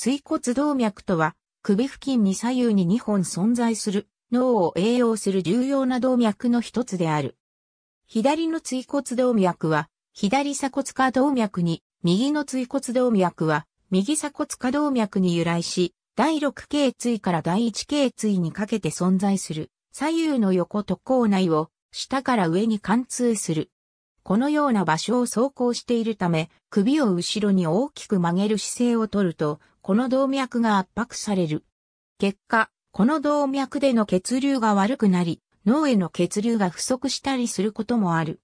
椎骨動脈とは、首付近に左右に2本存在する、脳を栄養する重要な動脈の一つである。左の椎骨動脈は、左鎖骨下動脈に、右の椎骨動脈は、右鎖骨下動脈に由来し、第6頸椎から第1頸椎にかけて存在する、左右の横と口内を、下から上に貫通する。このような場所を走行しているため、首を後ろに大きく曲げる姿勢をとると、この動脈が圧迫される。結果、この動脈での血流が悪くなり、脳への血流が不足したりすることもある。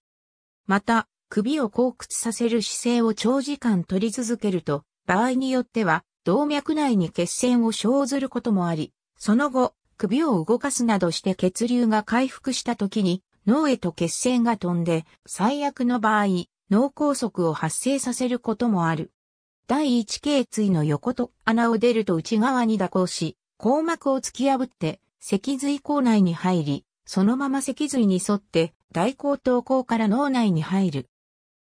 また、首を後屈させる姿勢を長時間取り続けると、場合によっては、動脈内に血栓を生ずることもあり、その後、首を動かすなどして血流が回復した時に、脳へと血栓が飛んで、最悪の場合、脳梗塞を発生させることもある。第一頸椎の横と穴を出ると内側に蛇行し、硬膜を突き破って、脊髄口内に入り、そのまま脊髄に沿って、大口頭口から脳内に入る。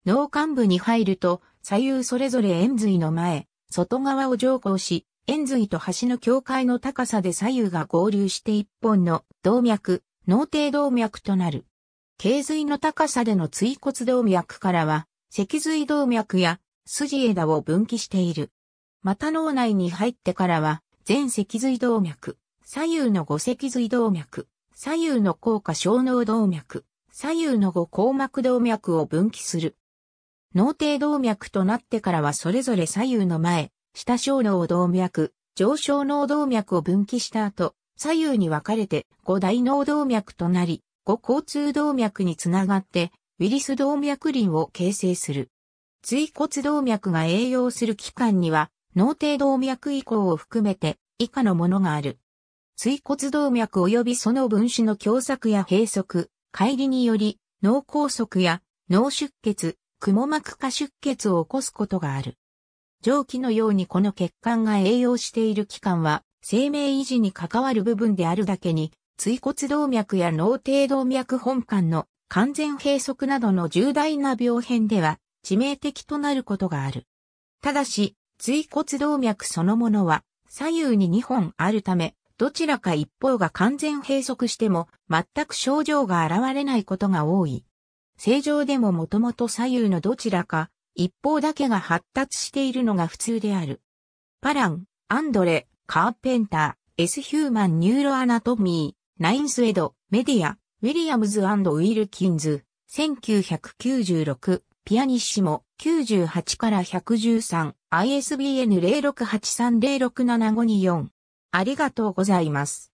脳幹部に入ると、左右それぞれ円髄の前、外側を上行し、円髄と端の境界の高さで左右が合流して一本の動脈、脳底動脈となる。頸髄の高さでの椎骨動脈からは、脊髄動脈や筋枝を分岐している。また脳内に入ってからは、全脊髄動脈、左右の五脊髄動脈、左右の効果小脳動脈、左右の五硬膜動脈を分岐する。脳底動脈となってからはそれぞれ左右の前、下小脳動脈、上小脳動脈を分岐した後、左右に分かれて五大脳動脈となり、五交通動脈につながって、ウィリス動脈輪を形成する。椎骨動脈が栄養する器官には、脳底動脈移行を含めて以下のものがある。椎骨動脈及びその分子の狭窄や閉塞、乖離により、脳梗塞や脳出血、蜘蛛膜下出血を起こすことがある。上記のようにこの血管が栄養している器官は、生命維持に関わる部分であるだけに、椎骨動脈や脳底動脈本管の完全閉塞などの重大な病変では、致命的となることがある。ただし、椎骨動脈そのものは左右に2本あるため、どちらか一方が完全閉塞しても全く症状が現れないことが多い。正常でももともと左右のどちらか一方だけが発達しているのが普通である。パラン、アンドレ、カーペンター、エスヒューマンニューロアナトミー、ナインスエド、メディア、ウィリアムズウィルキンズ、1996ピアニッシモ98から 113ISBN 0683067524。ありがとうございます。